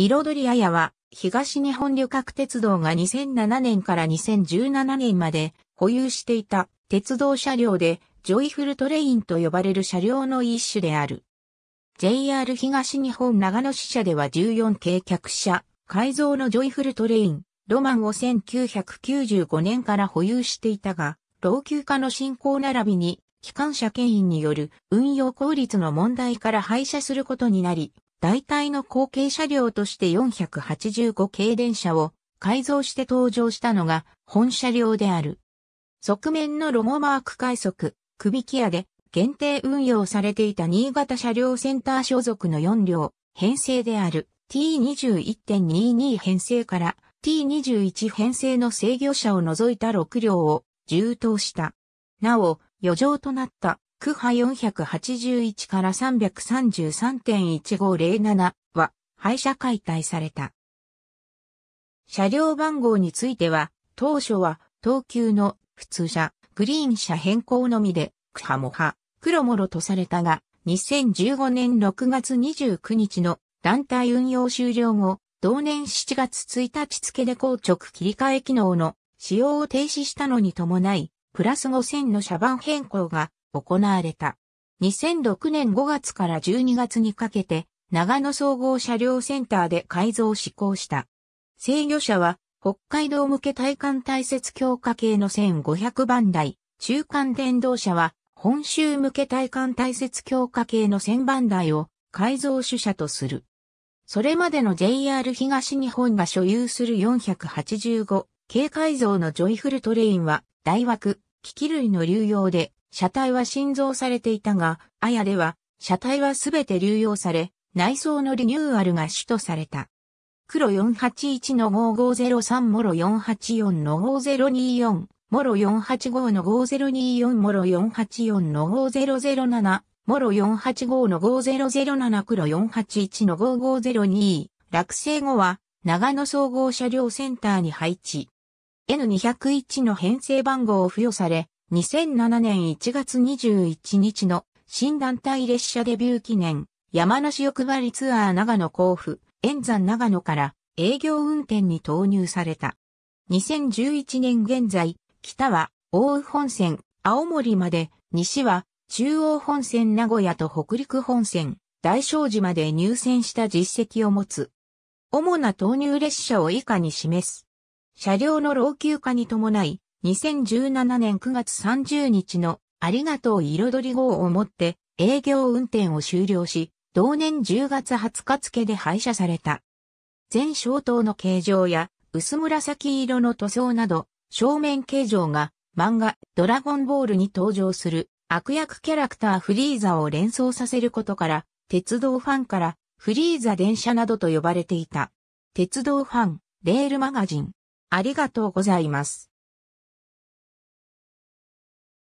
彩りあやは、東日本旅客鉄道が2007年から2017年まで保有していた鉄道車両で、ジョイフルトレインと呼ばれる車両の一種である。JR 東日本長野支社では14系客車、改造のジョイフルトレイン、ロマンを1995年から保有していたが、老朽化の進行並びに、機関車牽引による運用効率の問題から廃車することになり、代替の後継車両として485系電車を改造して登場したのが本車両である。側面のロゴマーク快速、首木屋で限定運用されていた新潟車両センター所属の4両、編成である T21.22 編成から T21 編成の制御車を除いた6両を充当した。なお、余剰となった区派481から333.1507は廃車解体された。車両番号については、当初は東急の普通車、グリーン車変更のみで、区ハも派、黒もろとされたが、2015年6月29日の団体運用終了後、同年7月1日付で硬直切り替え機能の使用を停止したのに伴い、プラス5000の車番変更が行われた。2006年5月から12月にかけて、長野総合車両センターで改造施行した。制御車は、北海道向け体幹大節強化系の1500番台、中間電動車は、本州向け体幹大節強化系の1000番台を改造主車とする。それまでの JR 東日本が所有する485系改造のジョイフルトレインは、大枠、機器類の流用で車体は新造されていたが、あやでは、車体はすべて流用され、内装のリニューアルが主とされた。黒481 5503もろ484 5024もろ485 5024もろ484 5007もろ485 5007黒481 5502落成後は長野総合車両センターに配置。N201 の編成番号を付与され、2007年1月21日の新団体列車デビュー記念山梨欲張りツアー長野甲府、円山長野から営業運転に投入された。2011年現在、北は大宇本線、青森まで、西は中央本線名古屋と北陸本線、大正寺まで入線した実績を持つ。主な投入列車を以下に示す。車両の老朽化に伴い、2017年9月30日のありがとう彩り号をもって営業運転を終了し、同年10月20日付で廃車された。全消灯の形状や薄紫色の塗装など、正面形状が漫画ドラゴンボールに登場する悪役キャラクターフリーザを連想させることから、鉄道ファンからフリーザ電車などと呼ばれていた。鉄道ファン、レールマガジン。ありがとうございます。